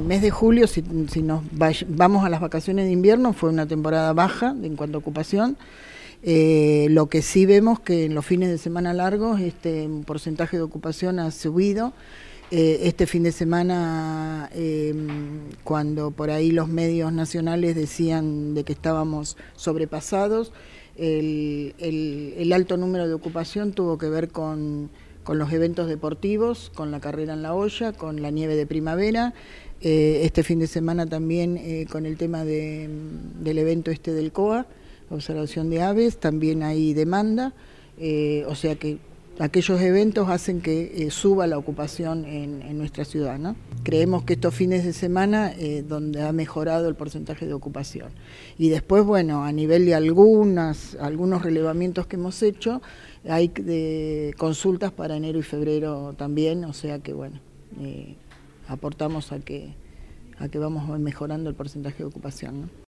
el mes de julio, si, nos vamos a las vacaciones de invierno, fue una temporada baja en cuanto a ocupación. Eh, lo que sí vemos que en los fines de semana largos este porcentaje de ocupación ha subido. Eh, este fin de semana, em, cuando por ahí los medios nacionales decían de que estábamos sobrepasados, el alto número de ocupación tuvo que ver con con los eventos deportivos, con la carrera en la olla, con la nieve de primavera, eh, este fin de semana también eh, con el tema de, mm, del evento este del COA, observación de aves, también hay demanda, eh, o sea que aquellos eventos hacen que eh, suba la ocupación en, nuestra ciudad. Creemos que estos fines de semana eh, donde ha mejorado el porcentaje de ocupación. Y después, bueno, a nivel de algunas, algunos relevamientos que hemos hecho, hay de consultas para enero y febrero también, o sea que bueno, eh, aportamos a que, a que vamos mejorando el porcentaje de ocupación.